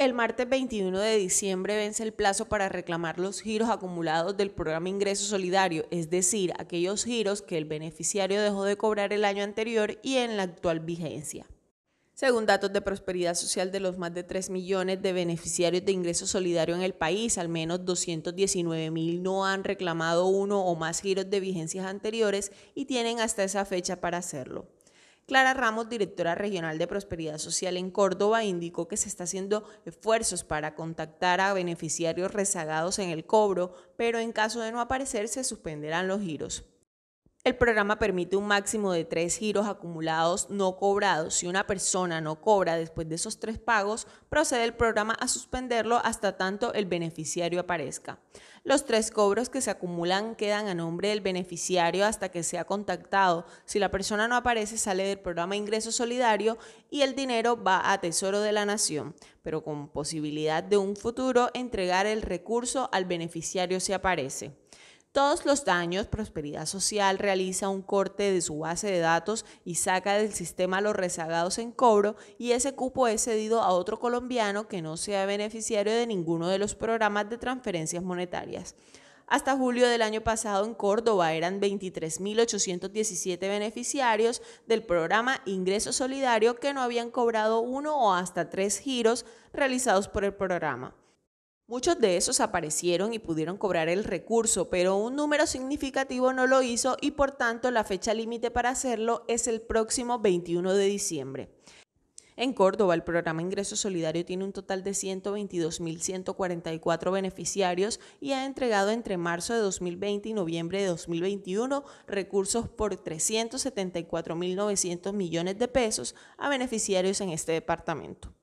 El martes 21 de diciembre vence el plazo para reclamar los giros acumulados del programa Ingreso Solidario, es decir, aquellos giros que el beneficiario dejó de cobrar el año anterior y en la actual vigencia. Según datos de Prosperidad Social de los más de 3 millones de beneficiarios de ingreso solidario en el país, al menos 219 mil no han reclamado uno o más giros de vigencias anteriores y tienen hasta esa fecha para hacerlo. Clara Ramos, directora regional de Prosperidad Social en Córdoba, indicó que se está haciendo esfuerzos para contactar a beneficiarios rezagados en el cobro, pero en caso de no aparecer se suspenderán los giros. El programa permite un máximo de tres giros acumulados no cobrados. Si una persona no cobra después de esos tres pagos, procede el programa a suspenderlo hasta tanto el beneficiario aparezca. Los tres cobros que se acumulan quedan a nombre del beneficiario hasta que sea contactado. Si la persona no aparece, sale del programa Ingreso Solidario y el dinero va a Tesoro de la Nación, pero con posibilidad de un futuro entregar el recurso al beneficiario si aparece todos los daños, Prosperidad Social realiza un corte de su base de datos y saca del sistema los rezagados en cobro y ese cupo es cedido a otro colombiano que no sea beneficiario de ninguno de los programas de transferencias monetarias. Hasta julio del año pasado en Córdoba eran 23.817 beneficiarios del programa Ingreso Solidario que no habían cobrado uno o hasta tres giros realizados por el programa. Muchos de esos aparecieron y pudieron cobrar el recurso, pero un número significativo no lo hizo y por tanto la fecha límite para hacerlo es el próximo 21 de diciembre. En Córdoba, el programa Ingreso Solidario tiene un total de 122.144 beneficiarios y ha entregado entre marzo de 2020 y noviembre de 2021 recursos por 374.900 millones de pesos a beneficiarios en este departamento.